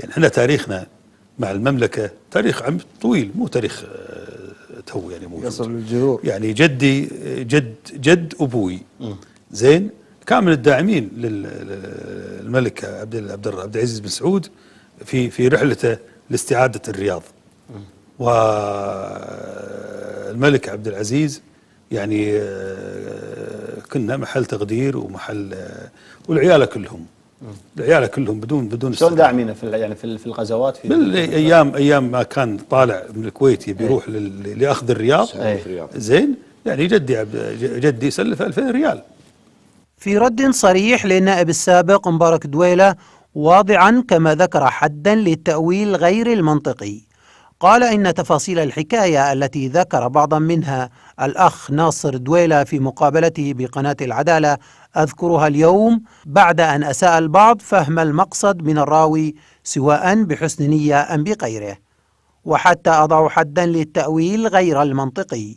يعني احنا تاريخنا مع المملكة تاريخ عم طويل مو تاريخ آه، تو يعني موجود يصل للجذور يعني جدي جد جد أبوي زين كان من الداعمين للملك عبد عبد عبد العزيز بن سعود في في رحلته لاستعادة الرياض والملك آه، عبد العزيز يعني آه، كنا محل تقدير ومحل والعيالة كلهم العيال كلهم بدون بدون شلون داعمينه في يعني في الغزوات في بالايام ايام ما كان طالع من الكويت يبي إيه. يروح لاخذ إيه. الرياض زين يعني جدي جدي سلف 2000 ريال في رد صريح للنائب السابق مبارك دويله واضعا كما ذكر حدا للتاويل غير المنطقي قال إن تفاصيل الحكاية التي ذكر بعضا منها الأخ ناصر دويلة في مقابلته بقناة العدالة أذكرها اليوم بعد أن أساء البعض فهم المقصد من الراوي سواء بحسن نية أم بغيره وحتى أضع حدا للتأويل غير المنطقي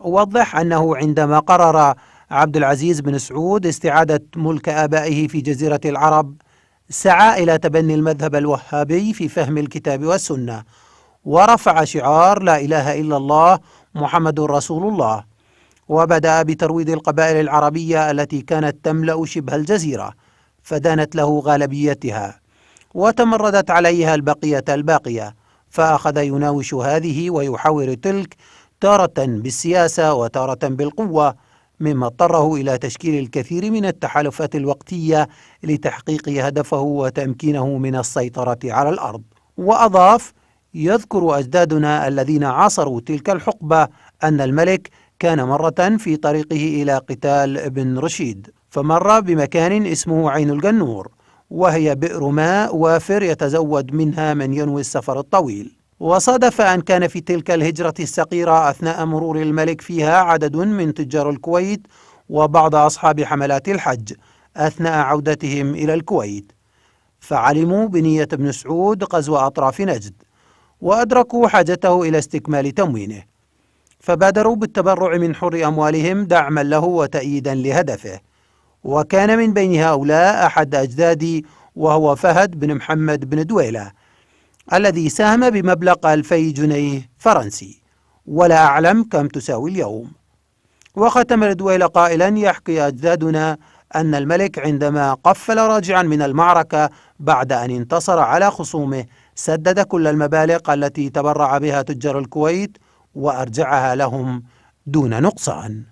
أوضح أنه عندما قرر عبد العزيز بن سعود استعادة ملك آبائه في جزيرة العرب سعى إلى تبني المذهب الوهابي في فهم الكتاب والسنة ورفع شعار لا إله إلا الله محمد رسول الله وبدأ بترويض القبائل العربية التي كانت تملأ شبه الجزيرة فدانت له غالبيتها وتمردت عليها البقية الباقية فأخذ يناوش هذه ويحاور تلك تارة بالسياسة وتارة بالقوة مما اضطره إلى تشكيل الكثير من التحالفات الوقتية لتحقيق هدفه وتمكينه من السيطرة على الأرض وأضاف يذكر أجدادنا الذين عاصروا تلك الحقبة أن الملك كان مرة في طريقه إلى قتال ابن رشيد فمر بمكان اسمه عين الجنور وهي بئر ماء وافر يتزود منها من ينوي السفر الطويل وصادف أن كان في تلك الهجرة الصغيرة أثناء مرور الملك فيها عدد من تجار الكويت وبعض أصحاب حملات الحج أثناء عودتهم إلى الكويت فعلموا بنية ابن سعود غزو أطراف نجد وأدركوا حاجته إلى استكمال تموينه فبادروا بالتبرع من حر أموالهم دعما له وتأييدا لهدفه وكان من بين هؤلاء أحد أجدادي وهو فهد بن محمد بن دويلة الذي ساهم بمبلغ ألفي جنيه فرنسي ولا أعلم كم تساوي اليوم وختم الدويلة قائلا يحكي أجدادنا أن الملك عندما قفل راجعا من المعركة بعد أن انتصر على خصومه سدد كل المبالغ التي تبرع بها تجار الكويت وارجعها لهم دون نقصان